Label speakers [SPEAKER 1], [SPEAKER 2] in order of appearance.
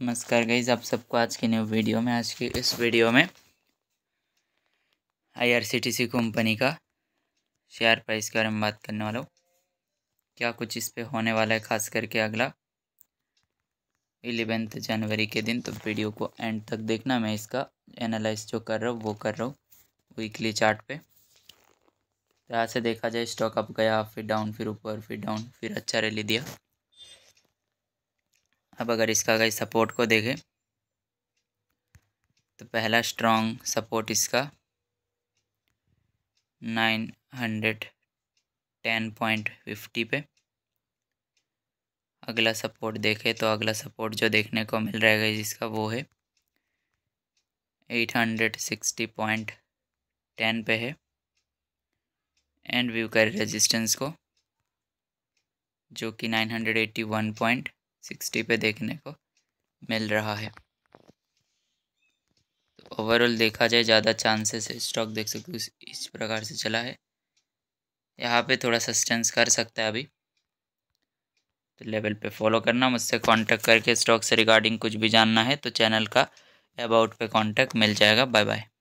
[SPEAKER 1] नमस्कार गईज आप सबको आज की न्यू वीडियो में आज की इस वीडियो में आईआरसीटीसी कंपनी का शेयर प्राइस के बारे में बात करने वाला हूँ क्या कुछ इस पे होने वाला है खास करके अगला एलेवेंथ जनवरी के दिन तो वीडियो को एंड तक देखना मैं इसका एनालाइज जो कर रहा हूँ वो कर रहा हूँ वीकली चार्ट पे तो यहाँ से देखा जाए स्टॉक अप गया फिर डाउन फिर ऊपर फिर डाउन फिर अच्छा रैली दिया अब अगर इसका गई सपोर्ट को देखें तो पहला स्ट्रॉन्ग सपोर्ट इसका nine hundred ten point fifty पे अगला सपोर्ट देखें तो अगला सपोर्ट जो देखने को मिल रहा है जिसका वो है eight hundred sixty point ten पे है एंड व्यू कर रेजिस्टेंस को जो कि nine hundred eighty one point sixty पे देखने को मिल रहा है तो ओवरऑल देखा जाए ज़्यादा चांसेस है स्टॉक देख सकते हो इस प्रकार से चला है यहाँ पे थोड़ा सस्टेंस कर सकता है अभी तो लेवल पे फॉलो करना मुझसे कांटेक्ट करके स्टॉक से रिगार्डिंग कुछ भी जानना है तो चैनल का अबाउट पे कांटेक्ट मिल जाएगा बाय बाय